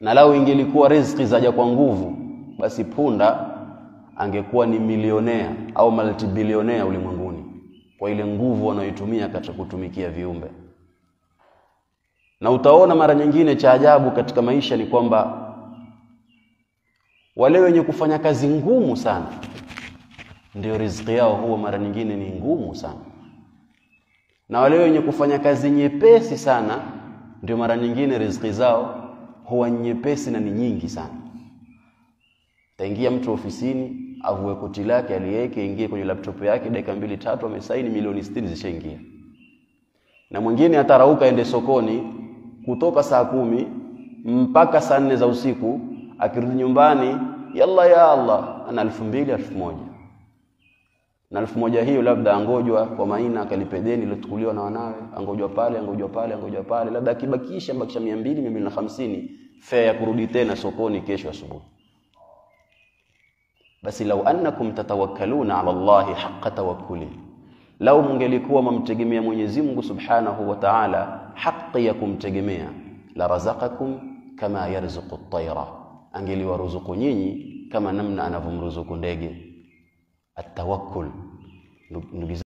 na lau ingelikuwa riziki zaja kwa nguvu, basi punda angekuwa ni milionea au multibilionea ulimwenguni kwa ile nguvu wanayoitumia katika kutumikia viumbe. Na utaona mara nyingine cha ajabu katika maisha ni kwamba wale wenye kufanya kazi ngumu sana ndio riziki yao huwa mara nyingine ni ngumu sana, na wale wenye kufanya kazi nyepesi sana ndio mara nyingine riziki zao huwa nyepesi na ni nyingi sana. Taingia mtu ofisini avue koti lake aliweke, ingie kwenye laptop yake, dakika mbili tatu, amesaini milioni 60 zishaingia. Na mwingine atarauka ende sokoni kutoka saa kumi mpaka saa nne za usiku, akirudi nyumbani, yalla ya Allah, ana elfu mbili elfu moja na elfu moja hiyo labda angojwa kwa Maina akalipe deni lilochukuliwa na wanawe, angojwa pale, angojwa pale, angojwa pale, labda akibakisha bakisha mia mbili mia mbili na hamsini fea ya kurudi tena sokoni kesho asubuhi basi lau annakum tatawakkaluna ala Allahi haqqa tawakkuli lau mngelikuwa mamtegemea Mwenyezi Mungu Subhanahu wa Ta'ala haqqi ya kumtegemea la razaqakum kama yarzuqu at-tayra angeliwaruzuku nyinyi kama namna anavyomruzuku ndege at-tawakkul